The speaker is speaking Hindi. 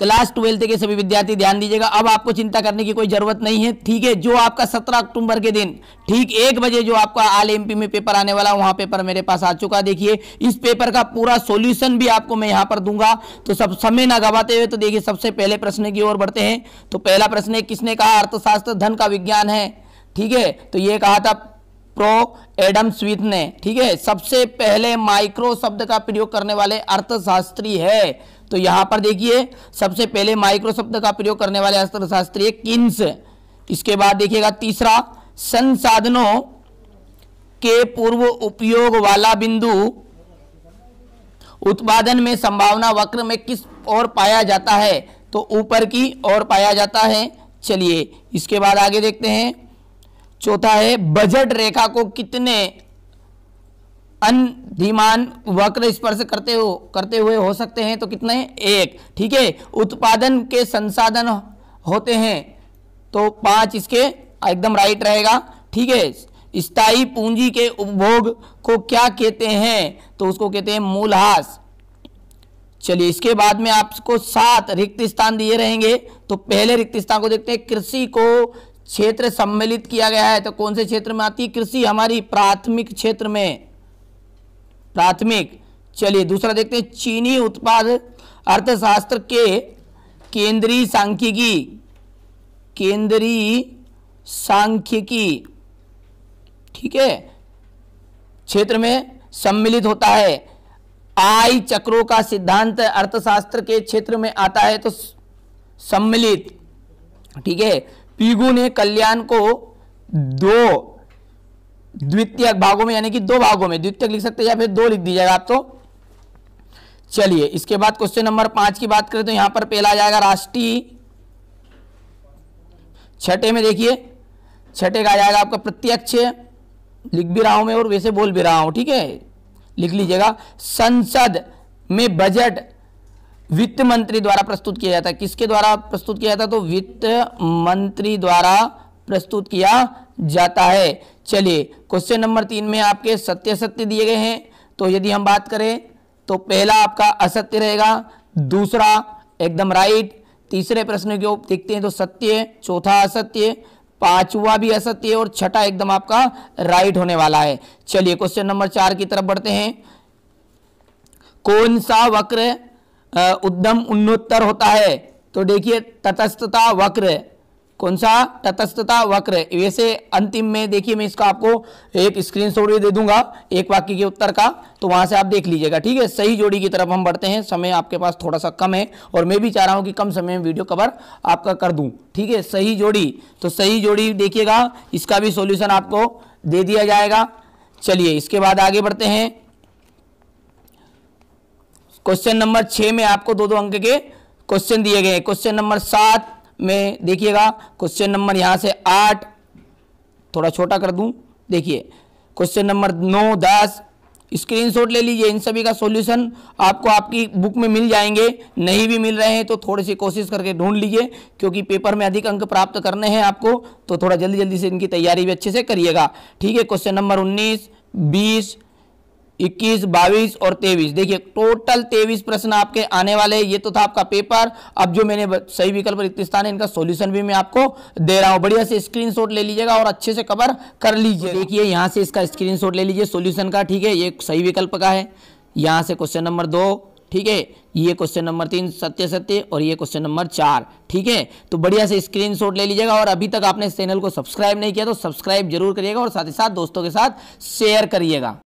क्लास ट्वेल्थ के सभी विद्यार्थी ध्यान दीजिएगा अब आपको चिंता करने की कोई ज़रूरत नहीं है ठीक है जो आपका सत्रह अक्टूबर के दिन ठीक एक बजे जो आपका आल एम में पेपर आने वाला वहां पेपर मेरे पास आ चुका देखिए इस पेपर का पूरा सोल्यूशन भी आपको मैं यहां पर दूंगा तो सब समय ना गवाते हुए तो देखिए सबसे पहले प्रश्न की ओर बढ़ते हैं तो पहला प्रश्न है किसने कहा अर्थशास्त्र धन का विज्ञान है ठीक है तो ये कहा था प्रो एडम स्वीथ ने ठीक है सबसे पहले माइक्रो शब्द का प्रयोग करने वाले अर्थशास्त्री है तो यहां पर देखिए सबसे पहले माइक्रो शब्द का प्रयोग करने वाले अर्थशास्त्री है किन्स इसके बाद देखिएगा तीसरा संसाधनों के पूर्व उपयोग वाला बिंदु उत्पादन में संभावना वक्र में किस और पाया जाता है तो ऊपर की ओर पाया जाता है चलिए इसके बाद आगे देखते हैं चौथा है बजट रेखा को कितने अनधीमान वक्र स्पर्श करते हो करते हुए हो सकते हैं तो कितने एक ठीक है उत्पादन के संसाधन होते हैं तो पांच इसके एकदम राइट रहेगा ठीक है स्थायी पूंजी के उपभोग को क्या कहते हैं तो उसको कहते हैं मूलहास चलिए इसके बाद में आपको सात रिक्त स्थान दिए रहेंगे तो पहले रिक्त स्थान को देखते हैं कृषि को क्षेत्र सम्मिलित किया गया है तो कौन से क्षेत्र में आती है कृषि हमारी प्राथमिक क्षेत्र में प्राथमिक चलिए दूसरा देखते हैं चीनी उत्पाद अर्थशास्त्र के केंद्रीय सांख्यिकी केंद्रीय सांख्यिकी ठीक है क्षेत्र में सम्मिलित होता है आय चक्रों का सिद्धांत अर्थशास्त्र के क्षेत्र में आता है तो सम्मिलित ठीक है पीगू ने कल्याण को दो द्वितीय भागों में यानी कि दो भागों में द्वितीय लिख सकते हैं या फिर दो लिख दीजिएगा आप तो चलिए इसके बाद क्वेश्चन नंबर पांच की बात करें तो यहां पर पहला आ जाएगा राष्ट्रीय छठे में देखिए छठे का आ जाएगा आपका प्रत्यक्ष लिख भी रहा हूं मैं और वैसे बोल भी रहा हूं ठीक है लिख लीजिएगा संसद में बजट वित्त मंत्री द्वारा प्रस्तुत किया जाता है किसके द्वारा प्रस्तुत किया जाता है तो वित्त मंत्री द्वारा प्रस्तुत किया जाता है चलिए क्वेश्चन नंबर तीन में आपके सत्य सत्य दिए गए हैं तो यदि हम बात करें तो पहला आपका असत्य रहेगा दूसरा एकदम राइट तीसरे प्रश्न के ओर देखते हैं तो सत्य चौथा असत्य पांचवा भी असत्य और छठा एकदम आपका राइट होने वाला है चलिए क्वेश्चन नंबर चार की तरफ बढ़ते हैं कौन सा वक्र उद्यम उन्नोत्तर होता है तो देखिए तटस्थता वक्र कौन सा तटस्थता वक्र वैसे अंतिम में देखिए मैं इसका आपको एक स्क्रीन शॉट भी दे दूंगा एक वाक्य के उत्तर का तो वहां से आप देख लीजिएगा ठीक है सही जोड़ी की तरफ हम बढ़ते हैं समय आपके पास थोड़ा सा कम है और मैं भी चाह रहा हूं कि कम समय में वीडियो कवर आपका कर दूं ठीक है सही जोड़ी तो सही जोड़ी देखिएगा इसका भी सोल्यूशन आपको दे दिया जाएगा चलिए इसके बाद आगे बढ़ते हैं क्वेश्चन नंबर छः में आपको दो दो अंक के क्वेश्चन दिए गए क्वेश्चन नंबर सात में देखिएगा क्वेश्चन नंबर यहाँ से आठ थोड़ा छोटा कर दूँ देखिए क्वेश्चन नंबर नौ दस स्क्रीनशॉट ले लीजिए इन सभी का सॉल्यूशन आपको आपकी बुक में मिल जाएंगे नहीं भी मिल रहे हैं तो थोड़ी सी कोशिश करके ढूंढ लीजिए क्योंकि पेपर में अधिक अंक प्राप्त करने हैं आपको तो थोड़ा जल्दी जल्दी से इनकी तैयारी भी अच्छे से करिएगा ठीक है क्वेश्चन नंबर उन्नीस बीस इक्कीस बाईस और तेईस देखिए टोटल तेईस प्रश्न आपके आने वाले ये तो था आपका पेपर अब जो मैंने सही विकल्प रिक्त स्थान है इनका सोल्यूशन भी मैं आपको दे रहा हूँ बढ़िया से स्क्रीन ले लीजिएगा और अच्छे से कवर कर लीजिए देखिए यहाँ से इसका स्क्रीन ले लीजिए सोल्यूशन का ठीक है ये सही विकल्प का है यहाँ से क्वेश्चन नंबर दो ठीक है ये क्वेश्चन नंबर तीन सत्य सत्य और ये क्वेश्चन नंबर चार ठीक है तो बढ़िया से स्क्रीनशॉट ले लीजिएगा और अभी तक आपने इस चैनल को सब्सक्राइब नहीं किया तो सब्सक्राइब जरूर करिएगा और साथ ही साथ दोस्तों के साथ शेयर करिएगा